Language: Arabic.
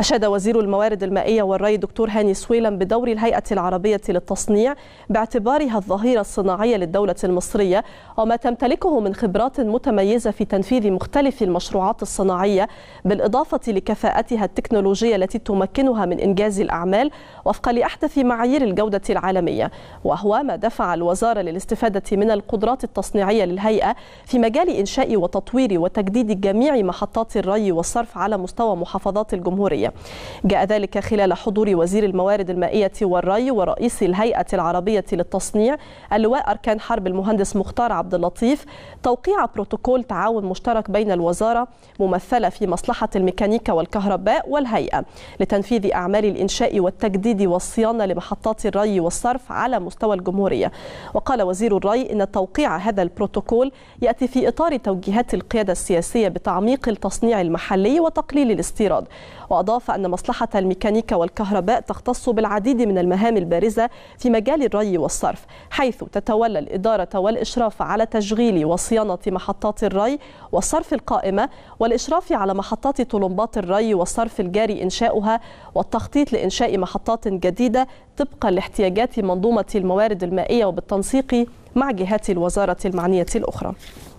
أشاد وزير الموارد المائية والري دكتور هاني سويلم بدور الهيئة العربية للتصنيع باعتبارها الظهيرة الصناعية للدولة المصرية وما تمتلكه من خبرات متميزة في تنفيذ مختلف المشروعات الصناعية بالإضافة لكفاءتها التكنولوجية التي تمكنها من إنجاز الأعمال وفقا لأحدث معايير الجودة العالمية وهو ما دفع الوزارة للاستفادة من القدرات التصنيعية للهيئة في مجال إنشاء وتطوير وتجديد جميع محطات الري والصرف على مستوى محافظات الجمهورية جاء ذلك خلال حضور وزير الموارد المائية والري ورئيس الهيئة العربية للتصنيع اللواء أركان حرب المهندس مختار عبد اللطيف توقيع بروتوكول تعاون مشترك بين الوزارة ممثلة في مصلحة الميكانيكا والكهرباء والهيئة لتنفيذ أعمال الإنشاء والتجديد والصيانة لمحطات الري والصرف على مستوى الجمهورية وقال وزير الري إن توقيع هذا البروتوكول يأتي في إطار توجيهات القيادة السياسية بتعميق التصنيع المحلي وتقليل الاستيراد وأضاف أضاف أن مصلحة الميكانيكا والكهرباء تختص بالعديد من المهام البارزة في مجال الري والصرف حيث تتولى الإدارة والإشراف على تشغيل وصيانة محطات الري والصرف القائمة والإشراف على محطات طلمبات الري والصرف الجاري إنشاؤها والتخطيط لإنشاء محطات جديدة طبقا لاحتياجات منظومة الموارد المائية وبالتنسيق مع جهات الوزارة المعنية الأخرى